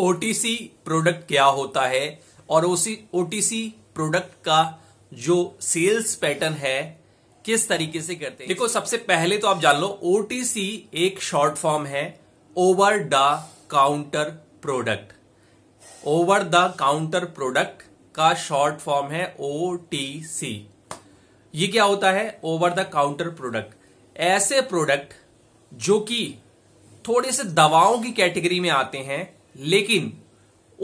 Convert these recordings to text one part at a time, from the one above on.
OTC product क्या होता है और उसी ओटीसी प्रोडक्ट का जो सेल्स पैटर्न है किस तरीके से करते हैं देखो सबसे पहले तो आप जान लो ओटीसी एक शॉर्ट फॉर्म है over the counter product over the counter product का शॉर्ट फॉर्म है ओ टी सी ये क्या होता है ओवर द काउंटर प्रोडक्ट ऐसे प्रोडक्ट जो कि थोड़े से दवाओं की कैटेगरी में आते हैं लेकिन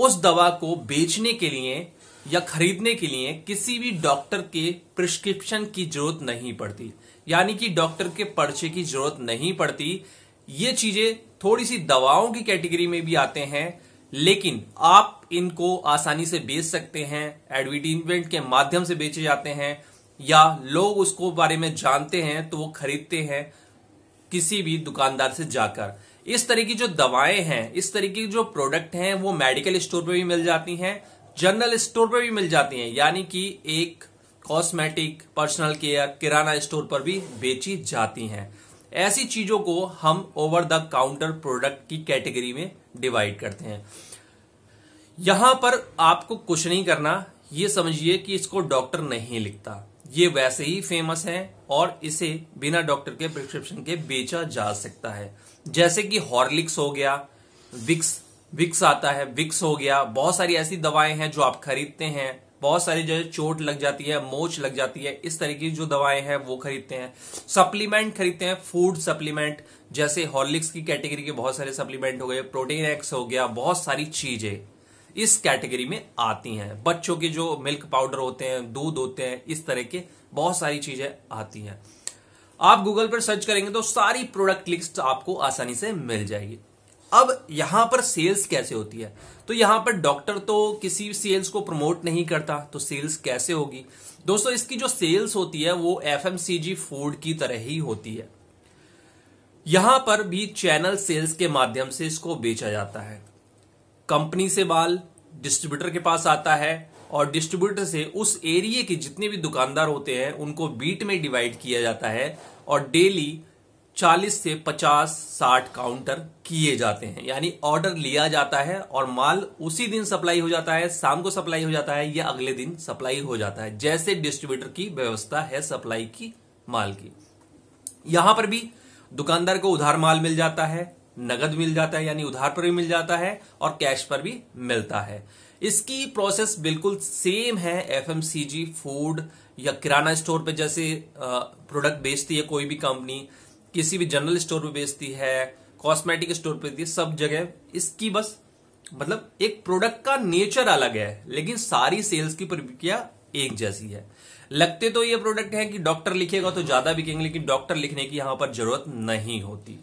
उस दवा को बेचने के लिए या खरीदने के लिए किसी भी डॉक्टर के प्रिस्क्रिप्शन की जरूरत नहीं पड़ती यानी कि डॉक्टर के पर्चे की जरूरत नहीं पड़ती ये चीजें थोड़ी सी दवाओं की कैटेगरी में भी आते हैं लेकिन आप इनको आसानी से बेच सकते हैं एडवर्टीजमेंट के माध्यम से बेचे जाते हैं या लोग उसको बारे में जानते हैं तो वो खरीदते हैं किसी भी दुकानदार से जाकर इस तरह की जो दवाएं हैं इस तरह की जो प्रोडक्ट हैं वो मेडिकल स्टोर पे भी मिल जाती हैं जनरल स्टोर पे भी मिल जाती हैं यानी कि एक कॉस्मेटिक पर्सनल केयर किराना स्टोर पर भी बेची जाती हैं ऐसी चीजों को हम ओवर द काउंटर प्रोडक्ट की कैटेगरी में डिवाइड करते हैं यहां पर आपको कुछ नहीं करना ये समझिए कि इसको डॉक्टर नहीं लिखता ये वैसे ही फेमस है और इसे बिना डॉक्टर के प्रिस्क्रिप्शन के बेचा जा सकता है जैसे कि हॉर्लिक्स हो गया विक्स विक्स आता है विक्स हो गया बहुत सारी ऐसी दवाएं हैं जो आप खरीदते हैं बहुत सारी जो चोट लग जाती है मोच लग जाती है इस तरीके की जो दवाएं हैं वो खरीदते हैं सप्लीमेंट खरीदते हैं फूड सप्लीमेंट जैसे हॉर्लिक्स की कैटेगरी के बहुत सारे सप्लीमेंट हो गए प्रोटीन एक्स हो गया बहुत सारी चीजें इस कैटेगरी में आती हैं बच्चों के जो मिल्क पाउडर होते हैं दूध होते हैं इस तरह के बहुत सारी चीजें आती हैं आप गूगल पर सर्च करेंगे तो सारी प्रोडक्ट लिस्ट आपको आसानी से मिल जाएगी अब यहां पर सेल्स कैसे होती है तो यहां पर डॉक्टर तो किसी सेल्स को प्रमोट नहीं करता तो सेल्स कैसे होगी दोस्तों इसकी जो सेल्स होती है वो एफ फूड की तरह ही होती है यहां पर भी चैनल सेल्स के माध्यम से इसको बेचा जाता है कंपनी से माल डिस्ट्रीब्यूटर के पास आता है और डिस्ट्रीब्यूटर से उस एरिए के जितने भी दुकानदार होते हैं उनको बीट में डिवाइड किया जाता है और डेली 40 से 50 60 काउंटर किए जाते हैं यानी ऑर्डर लिया जाता है और माल उसी दिन सप्लाई हो जाता है शाम को सप्लाई हो जाता है या अगले दिन सप्लाई हो जाता है जैसे डिस्ट्रीब्यूटर की व्यवस्था है सप्लाई की माल की यहां पर भी दुकानदार को उधार माल मिल जाता है नगद मिल जाता है यानी उधार पर भी मिल जाता है और कैश पर भी मिलता है इसकी प्रोसेस बिल्कुल सेम है एफएमसीजी फूड या किराना स्टोर पे जैसे प्रोडक्ट बेचती है कोई भी कंपनी किसी भी जनरल स्टोर पे बेचती है कॉस्मेटिक स्टोर पे बेचती है सब जगह इसकी बस मतलब एक प्रोडक्ट का नेचर अलग है लेकिन सारी सेल्स की प्रक्रिया एक जैसी है लगते तो ये प्रोडक्ट है कि डॉक्टर लिखेगा तो ज्यादा बिकेंगे लेकिन डॉक्टर लिखने की यहां पर जरूरत नहीं होती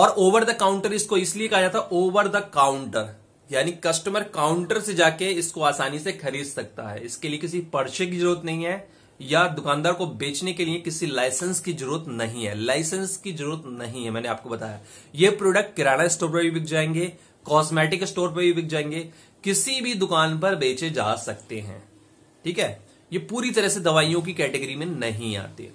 और ओवर द काउंटर इसको इसलिए कहा जाता है ओवर द काउंटर यानी कस्टमर काउंटर से जाके इसको आसानी से खरीद सकता है इसके लिए किसी पर्चे की जरूरत नहीं है या दुकानदार को बेचने के लिए किसी लाइसेंस की जरूरत नहीं है लाइसेंस की जरूरत नहीं है मैंने आपको बताया ये प्रोडक्ट किराना स्टोर पर भी बिक जाएंगे कॉस्मेटिक स्टोर पर भी बिक जाएंगे किसी भी दुकान पर बेचे जा सकते हैं ठीक है ये पूरी तरह से दवाइयों की कैटेगरी में नहीं आते